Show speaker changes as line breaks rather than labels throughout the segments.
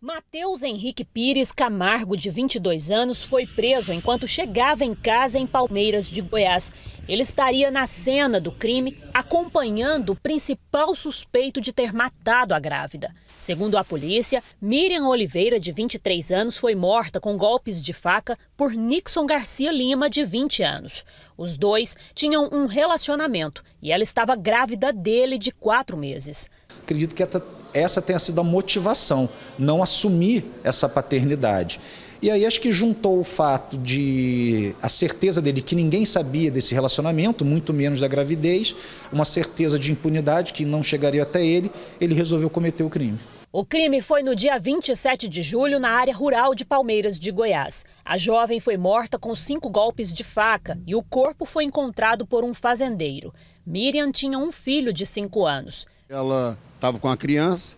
Mateus Henrique Pires Camargo, de 22 anos, foi preso enquanto chegava em casa em Palmeiras de Goiás. Ele estaria na cena do crime, acompanhando o principal suspeito de ter matado a grávida. Segundo a polícia, Miriam Oliveira, de 23 anos, foi morta com golpes de faca por Nixon Garcia Lima, de 20 anos. Os dois tinham um relacionamento e ela estava grávida dele de quatro meses.
Acredito que essa essa tenha sido a motivação, não assumir essa paternidade. E aí acho que juntou o fato de a certeza dele que ninguém sabia desse relacionamento, muito menos da gravidez, uma certeza de impunidade que não chegaria até ele, ele resolveu cometer o crime.
O crime foi no dia 27 de julho, na área rural de Palmeiras de Goiás. A jovem foi morta com cinco golpes de faca e o corpo foi encontrado por um fazendeiro. Miriam tinha um filho de cinco anos.
Ela estava com a criança,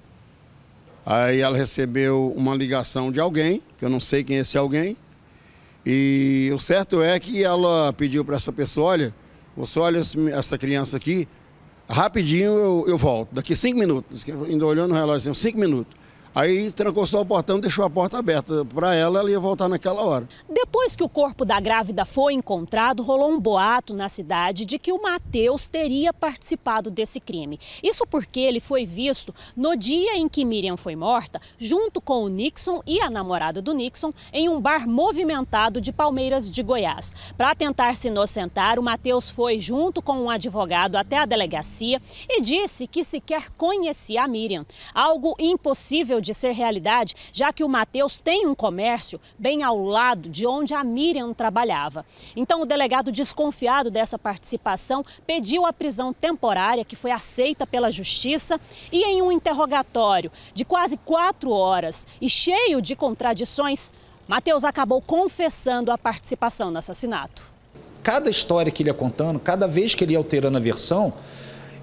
aí ela recebeu uma ligação de alguém, que eu não sei quem é esse alguém, e o certo é que ela pediu para essa pessoa, olha, você olha essa criança aqui, rapidinho eu, eu volto, daqui cinco minutos. Ainda olhando o relógio, assim, cinco minutos. Aí trancou só o portão, deixou a porta aberta. Para ela, ela ia voltar naquela hora.
Depois que o corpo da grávida foi encontrado, rolou um boato na cidade de que o Matheus teria participado desse crime. Isso porque ele foi visto no dia em que Miriam foi morta, junto com o Nixon e a namorada do Nixon, em um bar movimentado de Palmeiras de Goiás. Para tentar se inocentar, o Matheus foi junto com um advogado até a delegacia e disse que sequer conhecia a Miriam, algo impossível de ser realidade, já que o Matheus tem um comércio bem ao lado de onde a Miriam trabalhava. Então, o delegado desconfiado dessa participação pediu a prisão temporária, que foi aceita pela Justiça, e em um interrogatório de quase quatro horas e cheio de contradições, Matheus acabou confessando a participação no assassinato.
Cada história que ele ia contando, cada vez que ele ia alterando a versão,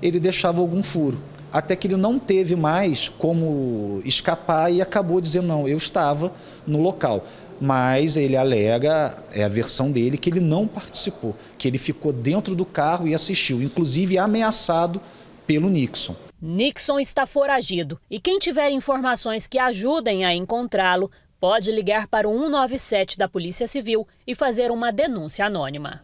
ele deixava algum furo até que ele não teve mais como escapar e acabou dizendo: não, eu estava no local. Mas ele alega, é a versão dele, que ele não participou, que ele ficou dentro do carro e assistiu, inclusive ameaçado pelo Nixon.
Nixon está foragido e quem tiver informações que ajudem a encontrá-lo pode ligar para o 197 da Polícia Civil e fazer uma denúncia anônima.